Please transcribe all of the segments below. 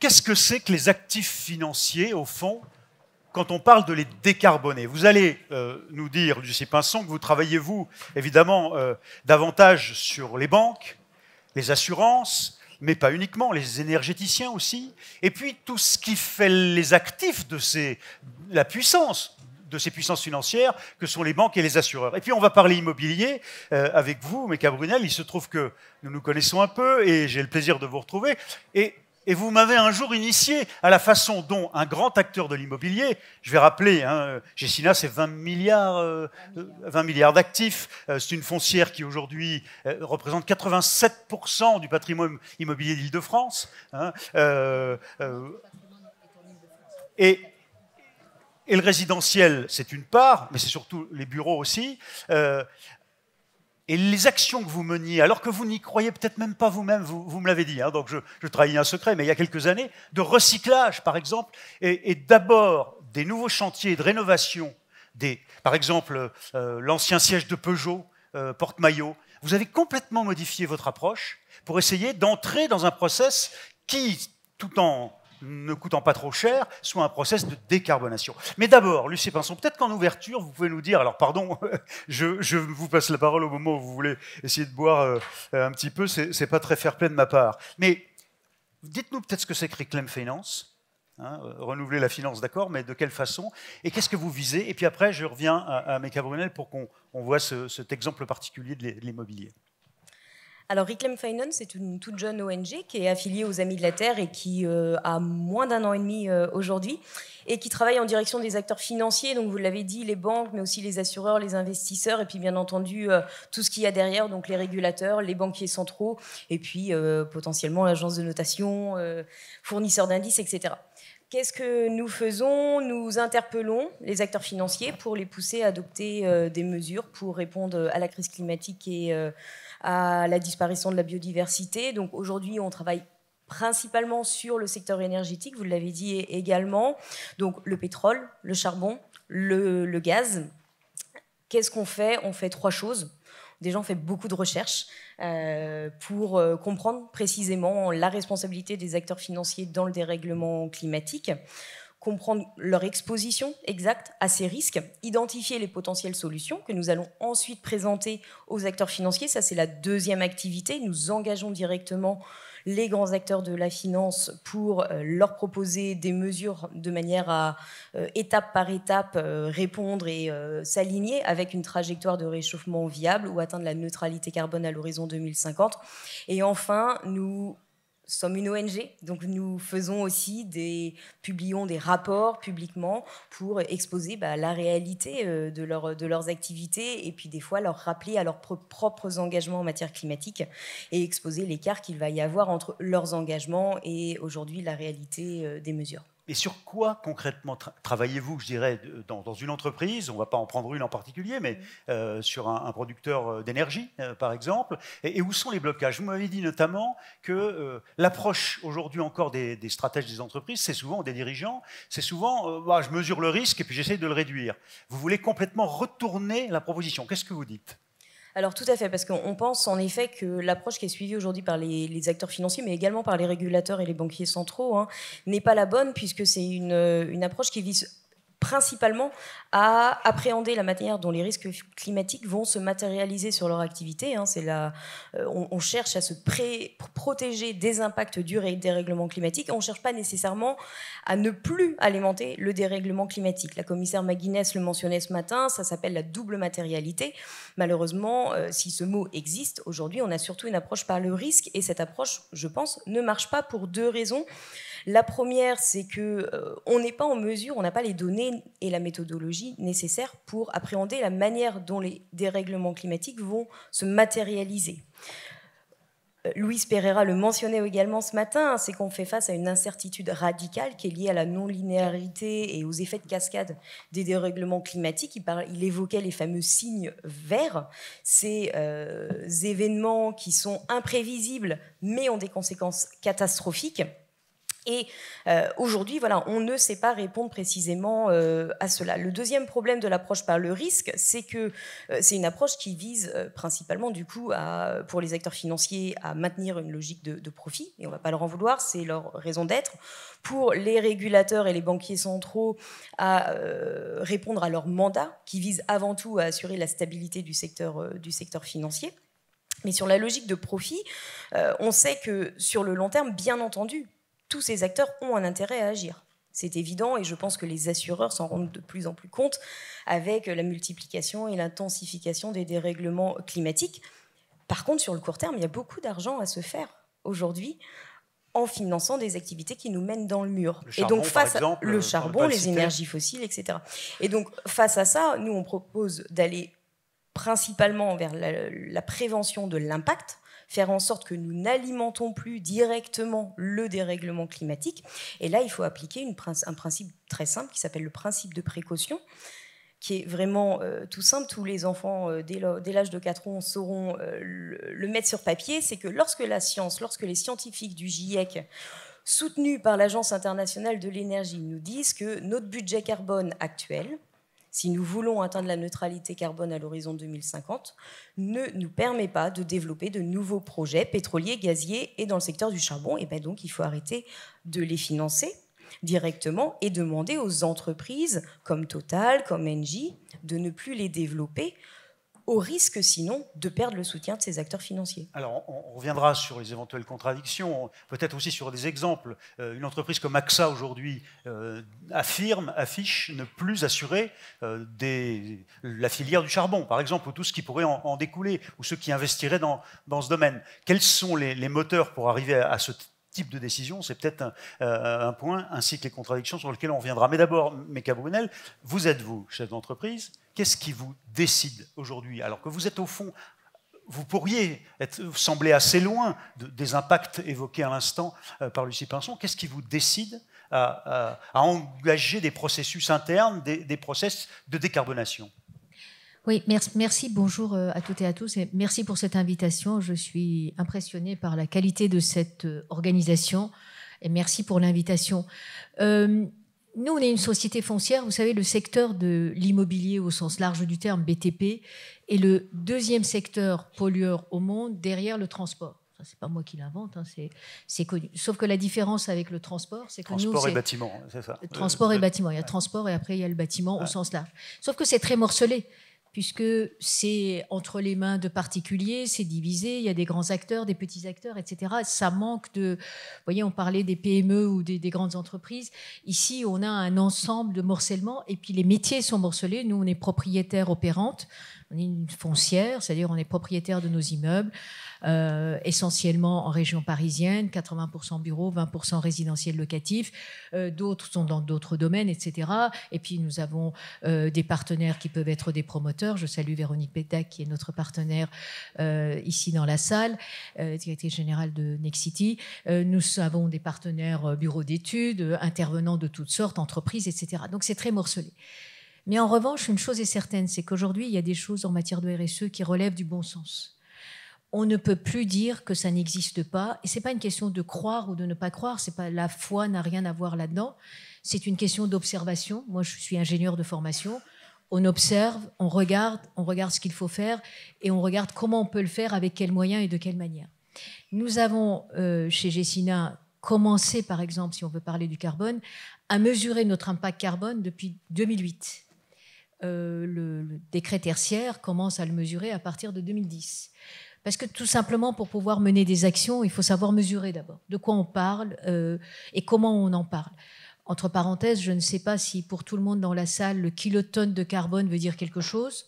Qu'est-ce que c'est que les actifs financiers, au fond, quand on parle de les décarboner Vous allez euh, nous dire, Lucie Pinson, que vous travaillez, vous, évidemment, euh, davantage sur les banques, les assurances, mais pas uniquement, les énergéticiens aussi, et puis tout ce qui fait les actifs de ces, la puissance de ces puissances financières que sont les banques et les assureurs. Et puis on va parler immobilier euh, avec vous, Méca Brunel. Il se trouve que nous nous connaissons un peu et j'ai le plaisir de vous retrouver. Et et vous m'avez un jour initié à la façon dont un grand acteur de l'immobilier, je vais rappeler, hein, Gessina, c'est 20 milliards, 20 euh, euh, milliards d'actifs, euh, c'est une foncière qui aujourd'hui représente 87% du patrimoine immobilier de lîle de france hein, et, et, le résidentiel, c'est une part, mais c'est surtout les bureaux aussi et les actions que vous meniez, alors que vous n'y croyez peut-être même pas vous-même, vous, me l'avez dit, hein, donc je, je, trahis un secret, mais il y a quelques années, de recyclage par exemple, et, d'abord des nouveaux chantiers de rénovation, des, par exemple euh, euh, l'ancien siège de Peugeot, euh, porte-maillot, vous avez complètement modifié votre approche pour essayer d'entrer dans un process qui, tout en ne coûtant pas trop cher, soit un process de décarbonation. Mais d'abord, Lucie Pinson, peut-être qu'en ouverture, vous pouvez nous dire, alors pardon, je, vous passe la parole au moment où vous voulez essayer de boire euh, un petit peu, Ce n'est pas très fair-play de ma part, mais dites-nous peut-être ce que c'est que Reclaim Finance, hein, euh, renouveler la finance, d'accord, mais de quelle façon Et qu'est-ce que vous visez Et puis après, je reviens à, à Méca Brunel pour qu'on voit cet exemple particulier de l'immobilier. Alors Reclaim Finance, c'est une toute jeune ONG qui est affiliée aux Amis de la Terre et qui euh, a moins d'un an et demi euh, aujourd'hui et qui travaille en direction des acteurs financiers, donc vous l'avez dit, les banques, mais aussi les assureurs, les investisseurs et puis bien entendu euh, tout ce qu'il y a derrière, donc les régulateurs, les banquiers centraux et puis potentiellement l'agence de notation, fournisseurs d'indices, etc. Qu'est-ce que nous faisons Nous interpellons les acteurs financiers pour les pousser à adopter des mesures pour répondre à la crise climatique et à la disparition de la biodiversité. Donc aujourd'hui, on travaille principalement sur le secteur énergétique, vous l'avez dit également, donc le pétrole, le charbon, le, gaz. Qu'est-ce qu'on fait On fait trois choses. Déjà, on fait beaucoup de recherches euh, pour euh, comprendre précisément la responsabilité des acteurs financiers dans le dérèglement climatique comprendre leur exposition exacte à ces risques, identifier les potentielles solutions que nous allons ensuite présenter aux acteurs financiers. Ça, c'est la deuxième activité. Nous engageons directement les grands acteurs de la finance pour euh, leur proposer des mesures de manière à, euh, étape par étape, euh, répondre et s'aligner avec une trajectoire de réchauffement viable ou atteindre la neutralité carbone à l'horizon 2050. Et enfin, nous sommes une ONG, donc nous faisons aussi des, publions des rapports publiquement pour exposer bah, la réalité euh, de, de leurs activités et puis des fois leur rappeler à leurs propres engagements en matière climatique et exposer l'écart qu'il va y avoir entre leurs engagements et aujourd'hui la réalité euh, des mesures et sur quoi concrètement travaillez-vous, je dirais, dans, une entreprise On ne va pas en prendre une en particulier, mais mmh. euh, sur un, producteur euh, d'énergie, euh, par exemple. Et, où sont les blocages Vous m'avez dit notamment que l'approche aujourd'hui encore des, stratèges des entreprises, c'est souvent des dirigeants, c'est souvent bah, je mesure le risque et puis j'essaie de le réduire. Vous voulez complètement retourner la proposition. Qu'est-ce que vous dites alors tout à fait, parce qu'on pense en effet que l'approche qui est suivie aujourd'hui par les, acteurs financiers, mais également par les régulateurs et les banquiers centraux, hein, n'est pas la bonne, puisque c'est une euh, approche qui vise principalement à appréhender la manière dont les risques climatiques vont se matérialiser sur leur activité. Hein. c'est euh, on, cherche à se pré protéger des impacts du dérèglement climatique. On ne cherche pas nécessairement à ne plus alimenter le dérèglement climatique. La commissaire McGuinness le mentionnait ce matin, ça s'appelle la double matérialité. Malheureusement, euh, si ce mot existe aujourd'hui, on a surtout une approche par le risque et cette approche, je pense, ne marche pas pour deux raisons. La première, c'est que euh, on n'est pas en mesure, on n'a pas les données et la méthodologie nécessaires pour appréhender la manière dont les dérèglements climatiques vont se matérialiser. Euh, Luis Pereira le mentionnait également ce matin, hein, c'est qu'on fait face à une incertitude radicale qui est liée à la non-linéarité et aux effets de cascade des dérèglements climatiques. Il, évoquait les fameux signes verts, ces euh, événements qui sont imprévisibles mais ont des conséquences catastrophiques. Et euh, aujourd'hui, voilà, on ne sait pas répondre précisément euh, à cela. Le deuxième problème de l'approche par le risque, c'est que euh, c'est une approche qui vise principalement, du coup, pour les acteurs financiers, à maintenir une logique de, profit. Et on ne va pas leur en vouloir, c'est leur raison d'être. Pour les régulateurs et les banquiers centraux, à répondre à leur mandat, qui vise avant tout à assurer la stabilité du secteur financier. Mais sur la logique de profit, on sait que sur le long terme, bien entendu, tous ces acteurs ont un intérêt à agir. C'est évident et je pense que les assureurs s'en rendent de plus en plus compte avec la multiplication et l'intensification des dérèglements climatiques. Par contre, sur le court terme, il y a beaucoup d'argent à se faire aujourd'hui en finançant des activités qui nous mènent dans le mur. Le charbon, et donc face le euh, charbon, les énergies fossiles, etc. Et donc face à ça, nous on propose d'aller principalement vers la prévention de l'impact faire en sorte que nous n'alimentons plus directement le dérèglement climatique. Et là, il faut appliquer une, un principe très simple qui s'appelle le principe de précaution qui est vraiment euh, tout simple. Tous les enfants, euh, dès l'âge de 4 ans, sauront euh, le mettre sur papier. C'est que lorsque la science, lorsque les scientifiques du GIEC, soutenus par l'Agence internationale de l'énergie, nous disent que notre budget carbone actuel, si nous voulons atteindre la neutralité carbone à l'horizon 2050, ne nous permet pas de développer de nouveaux projets pétroliers, gaziers et dans le secteur du charbon. Et bien donc, il faut arrêter de les financer directement et demander aux entreprises comme Total, comme Engie, de ne plus les développer au risque sinon de perdre le soutien de ces acteurs financiers. Alors on, reviendra sur les éventuelles contradictions, peut-être aussi sur des exemples. Euh, une entreprise comme AXA aujourd'hui euh, affirme, affiche ne plus assurer euh, la filière du charbon, par exemple, ou tout ce qui pourrait en, découler, ou ceux qui investiraient dans, ce domaine. Quels sont les, moteurs pour arriver à ce type de décision, c'est peut-être un, euh, point, ainsi que les contradictions sur lesquelles on reviendra. Mais d'abord, Meka Brunel, vous êtes vous, chef d'entreprise, qu'est-ce qui vous décide aujourd'hui Alors que vous êtes au fond, vous pourriez sembler assez loin des impacts évoqués à l'instant euh, par Lucie Pinson, qu'est-ce qui vous décide à, engager des processus internes, des, des process de décarbonation oui, merci, merci, bonjour euh, à toutes et à tous et merci pour cette invitation. Je suis impressionnée par la qualité de cette euh, organisation et merci pour l'invitation. Euh, nous, on est une société foncière. Vous savez, le secteur de l'immobilier au sens large du terme, BTP, est le deuxième secteur pollueur au monde derrière le transport c'est pas moi qui l'invente, hein, c'est connu. Sauf que la différence avec le transport, c'est que nous, Transport et bâtiment, c'est ça. Transport et bâtiment. Il y a transport et après il y a le bâtiment au sens large. Sauf que c'est très morcelé puisque c'est entre les mains de particuliers, c'est divisé, il y a des grands acteurs, des petits acteurs, etc. Ça manque de... Vous voyez, on parlait des PME ou des, grandes entreprises. Ici, on a un ensemble de morcellement, et puis les métiers sont morcelés. Nous, on est propriétaire opérante, on est une foncière, c'est-à-dire on est propriétaire de nos immeubles. Euh, essentiellement en région parisienne, 80% bureaux, 20% résidentiels locatifs, euh, d'autres sont dans d'autres domaines, etc. Et puis nous avons euh, des partenaires qui peuvent être des promoteurs. Je salue Véronique Pétac, qui est notre partenaire ici dans la salle, directrice générale de Nexity. nous avons des partenaires bureaux d'études, intervenants de toutes sortes, entreprises, etc. Donc c'est très morcelé. Mais en revanche, une chose est certaine, c'est qu'aujourd'hui, il y a des choses en matière de RSE qui relèvent du bon sens on ne peut plus dire que ça n'existe pas. Et c'est pas une question de croire ou de ne pas croire. C'est pas la foi n'a rien à voir là-dedans. C'est une question d'observation. Moi, je suis ingénieur de formation. On observe, on regarde, on regarde ce qu'il faut faire et on regarde comment on peut le faire, avec quels moyens et de quelle manière. Nous avons euh, chez Gessina commencé, par exemple, si on veut parler du carbone, à mesurer notre impact carbone depuis 2008. Euh, le décret tertiaire commence à le mesurer à partir de 2010. Parce que tout simplement, pour pouvoir mener des actions, il faut savoir mesurer d'abord de quoi on parle euh, et comment on en parle. Entre parenthèses, je ne sais pas si pour tout le monde dans la salle, le kilotonne de carbone veut dire quelque chose.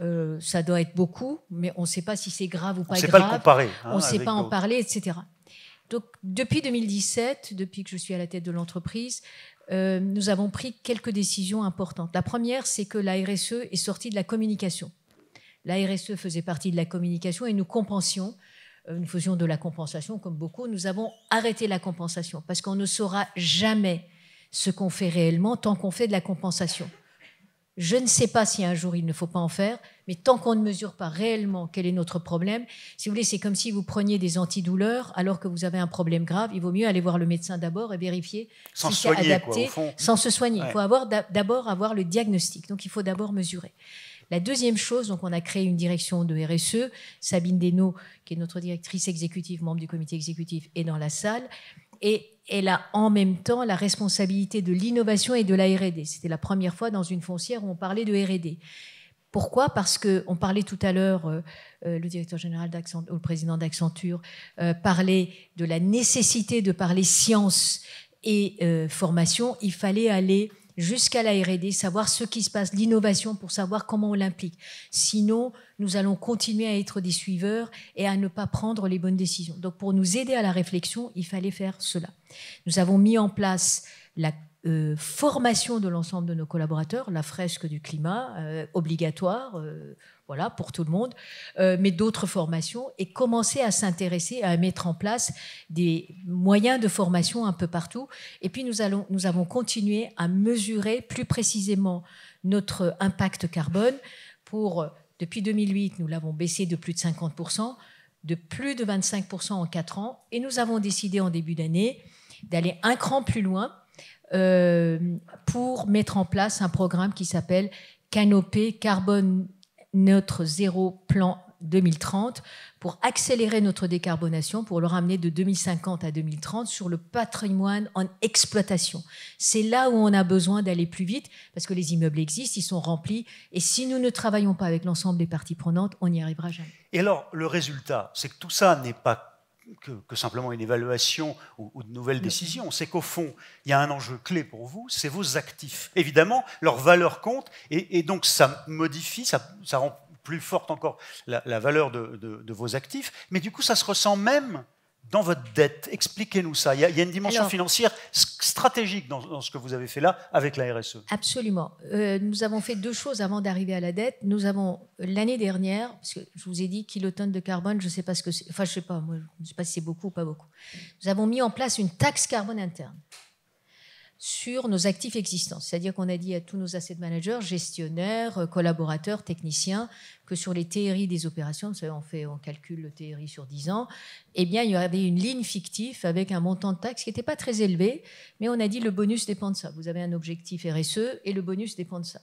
Euh, ça doit être beaucoup, mais on ne sait pas si c'est grave ou pas hein, on ne Sait pas le comparer, on ne sait pas en parler, etc. Donc, depuis 2017, depuis que je suis à la tête de l'entreprise, euh, nous avons pris quelques décisions importantes. La première, c'est que la RSE est sortie de la communication. La RSE faisait partie de la communication et nous compensions, euh, nous faisions de la compensation comme beaucoup. Nous avons arrêté la compensation parce qu'on ne saura jamais ce qu'on fait réellement tant qu'on fait de la compensation. Je ne sais pas si un jour il ne faut pas en faire, mais tant qu'on ne mesure pas réellement quel est notre problème, si vous voulez, c'est comme si vous preniez des antidouleurs alors que vous avez un problème grave. Il vaut mieux aller voir le médecin d'abord et vérifier sans si c'est adapté, sans se soigner. Il faut d'abord avoir le diagnostic. Donc il faut d'abord mesurer. La deuxième chose, donc on a créé une direction de RSE. Sabine Desno, qui est notre directrice exécutive, membre du comité exécutif, est dans la salle. Et elle a en même temps la responsabilité de l'innovation et de la RD. C'était la première fois dans une foncière où on parlait de RD. Pourquoi Parce qu'on parlait tout à l'heure, euh, euh, le directeur général ou le président d'Accenture euh, parlait de la nécessité de parler science et formation. Il fallait aller jusqu'à la RD, savoir ce qui se passe, l'innovation pour savoir comment on l'implique. Sinon, nous allons continuer à être des suiveurs et à ne pas prendre les bonnes décisions. Donc pour nous aider à la réflexion, il fallait faire cela. Nous avons mis en place la euh, formation de l'ensemble de nos collaborateurs, la fresque du climat euh, obligatoire. Euh, voilà, pour tout le monde, euh, mais d'autres formations, et commencer à s'intéresser, à mettre en place des moyens de formation un peu partout. Et puis nous, allons, nous avons continué à mesurer plus précisément notre impact carbone pour, depuis 2008, nous l'avons baissé de plus de 50%, de plus de 25% en 4 ans, et nous avons décidé en début d'année d'aller un cran plus loin euh, pour mettre en place un programme qui s'appelle Canopée Carbone notre zéro plan 2030 pour accélérer notre décarbonation, pour le ramener de 2050 à 2030 sur le patrimoine en exploitation. C'est là où on a besoin d'aller plus vite parce que les immeubles existent, ils sont remplis et si nous ne travaillons pas avec l'ensemble des parties prenantes, on n'y arrivera jamais. Et alors, le résultat, c'est que tout ça n'est pas que, simplement une évaluation ou, de nouvelles décisions. C'est qu'au fond, il y a un enjeu clé pour vous, c'est vos actifs. Évidemment, leur valeur compte, et, donc ça modifie, ça, rend plus forte encore la, valeur de, vos actifs, mais du coup, ça se ressent même dans votre dette. Expliquez-nous ça. Il y, a, une dimension financière stratégique dans, ce que vous avez fait là avec la RSE. Absolument. Euh, nous avons fait deux choses avant d'arriver à la dette. Nous avons euh, l'année dernière, parce que je vous ai dit kilotonnes de carbone, je sais pas ce que Enfin, je sais pas. Moi, je ne sais pas si c'est beaucoup ou pas beaucoup. Nous avons mis en place une taxe carbone interne sur nos actifs existants. C'est-à-dire qu'on a dit à tous nos asset managers, gestionnaires, euh, collaborateurs, techniciens, que sur les théories des opérations, on, fait, on calcule le théorie sur 10 ans, eh bien, il y avait une ligne fictive avec un montant de taxe qui n'était pas très élevé, mais on a dit le bonus dépend de ça. Vous avez un objectif RSE et le bonus dépend de ça.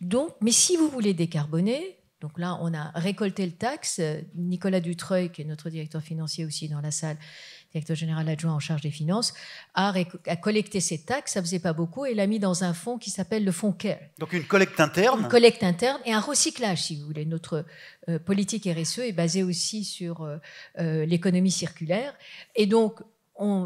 Donc, mais si vous voulez décarboner, donc là, on a récolté le taxe. Euh, Nicolas Dutreuil, qui est notre directeur financier aussi dans la salle, directeur général adjoint en charge des finances, a, collecté ses taxes, ça faisait pas beaucoup, et l'a mis dans un fonds qui s'appelle le fonds CARE. Donc une collecte interne Une collecte interne et un recyclage, si vous voulez. Notre euh, politique RSE est basée aussi sur euh, euh, l'économie circulaire. Et donc,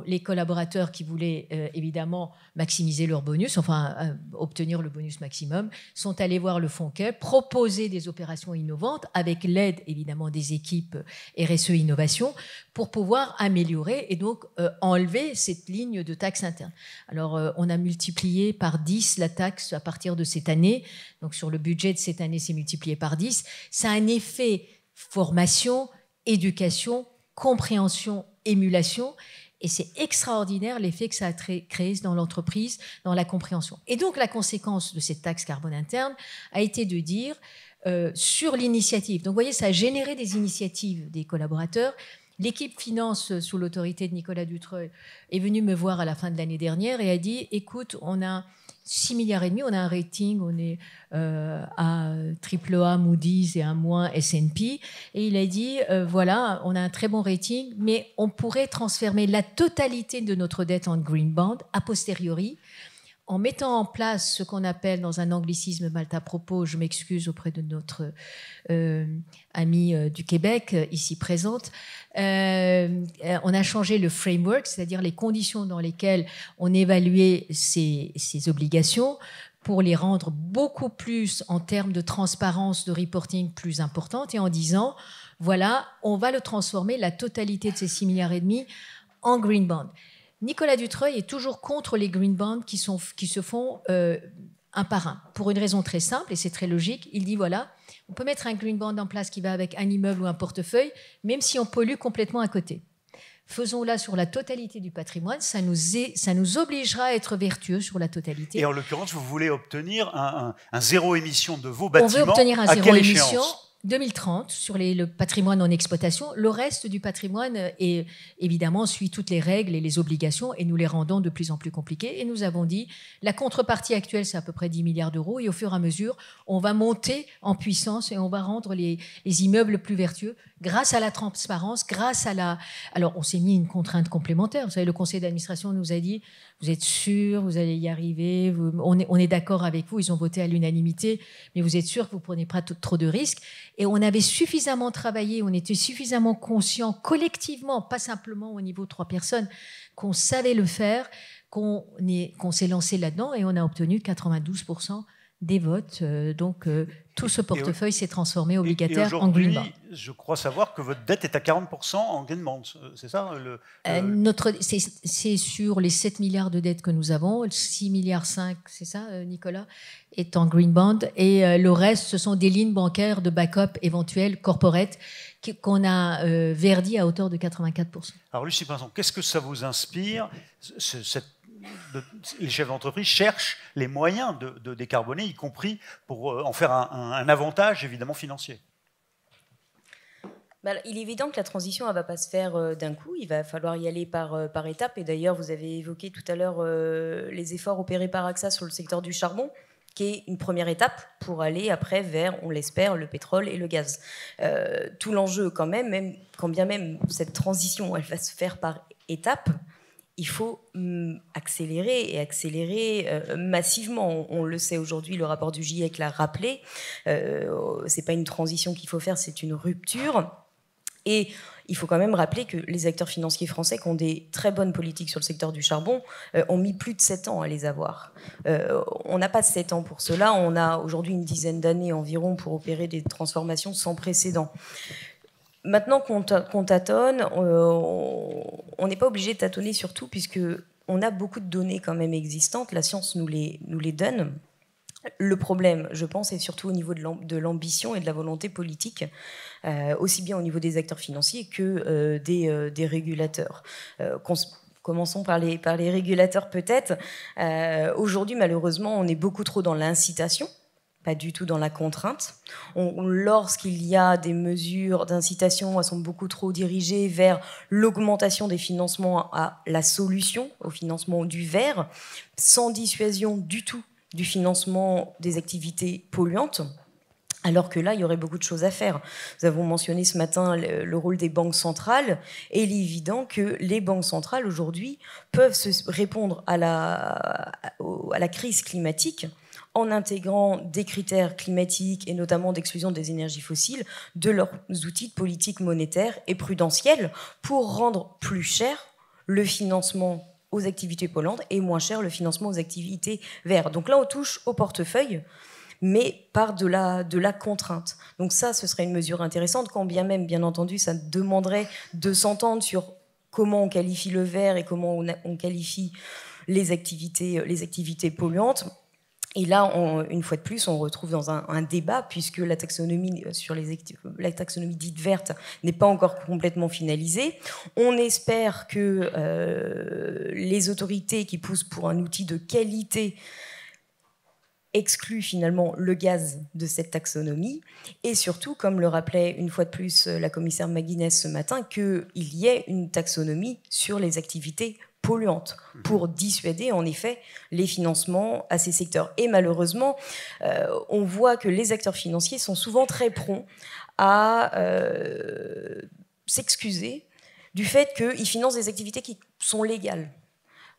les collaborateurs qui voulaient euh, évidemment maximiser leur bonus, enfin euh, obtenir le bonus maximum, sont allés voir le fonds proposer des opérations innovantes avec l'aide évidemment des équipes RSE Innovation pour pouvoir améliorer et donc euh, enlever cette ligne de taxe interne. Alors on a multiplié par 10 la taxe à partir de cette année, donc sur le budget de cette année c'est multiplié par 10. Ça a un effet formation, éducation, compréhension, émulation et c'est extraordinaire l'effet que ça a créé dans l'entreprise, dans la compréhension. Et donc la conséquence de cette taxe carbone interne a été de dire euh, sur l'initiative. Donc vous voyez, ça a généré des initiatives des collaborateurs. L'équipe finance euh, sous l'autorité de Nicolas Dutreuil est venue me voir à la fin de l'année dernière et a dit, écoute, on a 6 milliards et demi, on a un rating, on est euh, à AAA, Moody's et un moins S&P. Et il a dit, euh, voilà, on a un très bon rating, mais on pourrait transformer la totalité de notre dette en green bond a posteriori en mettant en place ce qu'on appelle dans un anglicisme mal à propos, je m'excuse auprès de notre euh, euh du Québec euh, ici présente, euh, on a changé le framework, c'est-à-dire les conditions dans lesquelles on évaluait ces, obligations pour les rendre beaucoup plus en termes de transparence, de reporting plus importante et en disant, voilà, on va le transformer, la totalité de ces 6 milliards et demi, en green bond. Nicolas Dutreuil est toujours contre les green bonds qui, sont, qui se font euh, un par un, pour une raison très simple et c'est très logique. Il dit voilà, on peut mettre un green bond en place qui va avec un immeuble ou un portefeuille, même si on pollue complètement à côté. Faisons-la sur la totalité du patrimoine, ça nous, ça nous obligera à être vertueux sur la totalité. Et en l'occurrence, vous voulez obtenir un, zéro émission de vos bâtiments. obtenir un à zéro émission 2030, sur le patrimoine en exploitation, le reste du patrimoine euh, est, évidemment suit toutes les règles et les obligations et nous les rendons de plus en plus compliquées. Et nous avons dit, la contrepartie actuelle, c'est à peu près 10 milliards d'euros et au fur et à mesure, on va monter en puissance et on va rendre les, les immeubles plus vertueux grâce à la transparence, grâce à la... Alors, on s'est mis une contrainte complémentaire. Vous savez, le conseil d'administration nous a dit, vous êtes sûr, vous allez y arriver, on est, d'accord avec vous, ils ont voté à l'unanimité, mais vous êtes sûr que vous prenez pas trop de risques. Et on avait suffisamment travaillé, on était suffisamment conscient collectivement, pas simplement au niveau trois personnes, qu'on savait le faire, qu'on s'est lancé là-dedans et on a obtenu 92% des votes, euh, donc euh, tout ce portefeuille s'est transformé obligataire et en bond. Je crois savoir que votre dette est à 40% en bond, c'est ça le, euh, Notre, C'est sur les 7 milliards de dettes que nous avons, 6 milliards 5, c'est ça Nicolas, est en Green Bond et le reste ce sont des lignes bancaires de backup éventuelles corporate qu'on a verdi à hauteur de 84%. Alors Lucie qu'est-ce que ça vous inspire, cette les chefs d'entreprise cherchent les moyens de, décarboner, y compris pour euh, en faire un, avantage évidemment financier. Bah, il est évident que la transition ne va pas se faire euh, d'un coup, il va falloir y aller par, euh, par étapes. Et d'ailleurs, vous avez évoqué tout à l'heure les efforts opérés par AXA sur le secteur du charbon qui est une première étape pour aller après vers, on l'espère, le pétrole et le gaz. tout l'enjeu quand même, même, quand bien même cette transition, elle va se faire par étapes, il faut mm, accélérer et accélérer euh, massivement. On, le sait aujourd'hui, le rapport du GIEC l'a rappelé. Euh, Ce n'est pas une transition qu'il faut faire, c'est une rupture. Et il faut quand même rappeler que les acteurs financiers français qui ont des très bonnes politiques sur le secteur du charbon euh, ont mis plus de 7 ans à les avoir. on n'a pas 7 ans pour cela, on a aujourd'hui une dizaine d'années environ pour opérer des transformations sans précédent. Maintenant qu'on tâtonne, euh, on n'est pas obligé de tâtonner sur tout, puisque on a beaucoup de données quand même existantes. La science nous les, nous les donne. Le problème, je pense, est surtout au niveau de l'ambition et de la volonté politique, euh, aussi bien au niveau des acteurs financiers que euh, des, régulateurs. Commençons par les, par les régulateurs peut-être. Aujourd'hui, malheureusement, on est beaucoup trop dans l'incitation pas du tout dans la contrainte. Lorsqu'il y a des mesures d'incitation, elles sont beaucoup trop dirigées vers l'augmentation des financements à la solution, au financement du vert, sans dissuasion du tout du financement des activités polluantes. Alors que là, il y aurait beaucoup de choses à faire. Nous avons mentionné ce matin le rôle des banques centrales, et il est évident que les banques centrales aujourd'hui peuvent se répondre à à la crise climatique en intégrant des critères climatiques et notamment d'exclusion des énergies fossiles de leurs outils de politique monétaire et prudentielle pour rendre plus cher le financement aux activités polluantes et moins cher le financement aux activités vertes. Donc là, on touche au portefeuille mais par de la, de la contrainte. Donc ça, ce serait une mesure intéressante, quand bien même, bien entendu, ça demanderait de s'entendre sur comment on qualifie le vert et comment on, qualifie les activités, les activités polluantes. Et là, une fois de plus, on retrouve dans un, débat, puisque la taxonomie, euh, sur les, la taxonomie dite verte n'est pas encore complètement finalisée. On espère que euh, les autorités qui poussent pour un outil de qualité excluent finalement le gaz de cette taxonomie et surtout, comme le rappelait une fois de plus euh, la commissaire Maguinès ce matin, qu'il y ait une taxonomie sur les activités polluante pour dissuader en effet les financements à ces secteurs. Et malheureusement, euh, on voit que les acteurs financiers sont souvent très prompts à euh, s'excuser du fait qu'ils financent des activités qui sont légales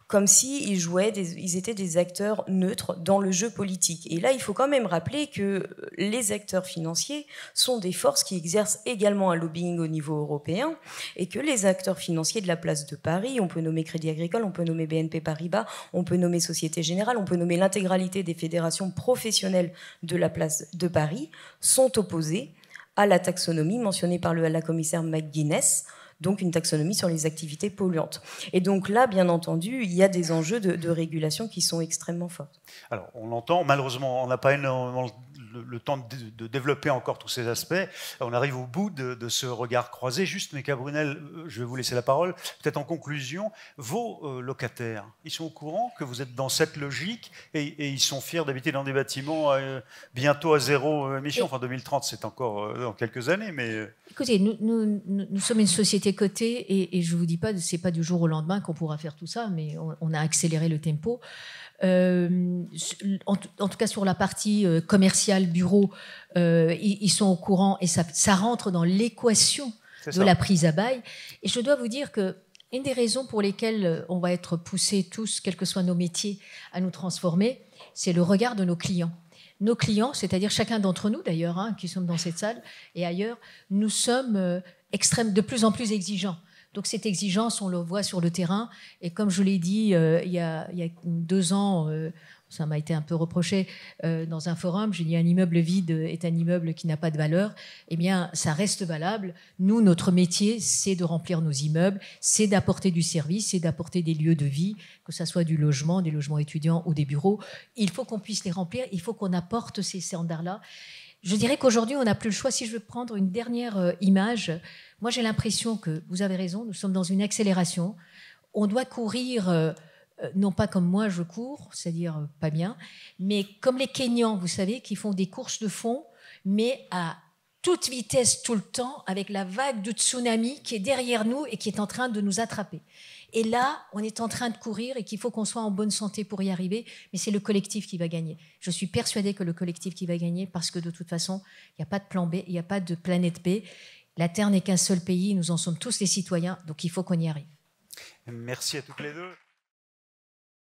comme s'ils ils jouaient, ils étaient des acteurs neutres dans le jeu politique. Et là, il faut quand même rappeler que euh, les acteurs financiers sont des forces qui exercent également un lobbying au niveau européen et que les acteurs financiers de la place de Paris, on peut nommer Crédit Agricole, on peut nommer BNP Paribas, on peut nommer Société Générale, on peut nommer l'intégralité des fédérations professionnelles de la place de Paris, sont opposés à la taxonomie mentionnée par le, la commissaire McGuinness donc une taxonomie sur les activités polluantes. Et donc là, bien entendu, il y a des enjeux de, régulation qui sont extrêmement forts. Alors, on l'entend, malheureusement, on n'a pas énormément le, temps de, développer encore tous ces aspects. On arrive au bout de, ce regard croisé. Juste, Mika Brunel, euh, je vais vous laisser la parole. Peut-être en conclusion, vos euh, locataires, ils sont au courant que vous êtes dans cette logique et, ils sont fiers d'habiter dans des bâtiments euh, bientôt à zéro émission. Enfin, 2030, c'est encore dans quelques années, mais... Écoutez, nous, sommes une société cotée et, je ne vous dis pas, ce n'est pas du jour au lendemain qu'on pourra faire tout ça, mais on a accéléré le tempo. Euh, en, tout cas, sur la partie euh, commerciale, bureau, euh, ils, sont au courant et ça, rentre dans l'équation de la prise à bail. Et je dois vous dire que une des raisons pour lesquelles on va être poussés tous, quels que soient nos métiers, à nous transformer, c'est le regard de nos clients. Nos clients, c'est-à-dire chacun d'entre nous d'ailleurs, hein, qui sommes dans cette salle et ailleurs, nous sommes extrêmes, de plus en plus exigeants. Donc cette exigence, on le voit sur le terrain. Et comme je l'ai dit euh, il, y a, deux ans, euh, ça m'a été un peu reproché euh, dans un forum, j'ai dit un immeuble vide est un immeuble qui n'a pas de valeur. Eh bien, ça reste valable. Nous, notre métier, c'est de remplir nos immeubles, c'est d'apporter du service, c'est d'apporter des lieux de vie, que ce soit du logement, des logements étudiants ou des bureaux. Il faut qu'on puisse les remplir, il faut qu'on apporte ces standards-là je dirais qu'aujourd'hui, on n'a plus le choix. Si je veux prendre une dernière euh, image, moi j'ai l'impression que vous avez raison, nous sommes dans une accélération. On doit courir, euh, euh, non pas comme moi je cours, c'est-à-dire pas bien, mais comme les Kenyans, vous savez, qui font des courses de fond, mais à toute vitesse tout le temps, avec la vague de tsunami qui est derrière nous et qui est en train de nous attraper. Et là, on est en train de courir et qu'il faut qu'on soit en bonne santé pour y arriver, mais c'est le collectif qui va gagner. Je suis persuadée que le collectif qui va gagner, parce que de toute façon, il n'y a pas de plan B, il n'y a pas de planète B. La Terre n'est qu'un seul pays, nous en sommes tous les citoyens, donc il faut qu'on y arrive. Merci à toutes les deux.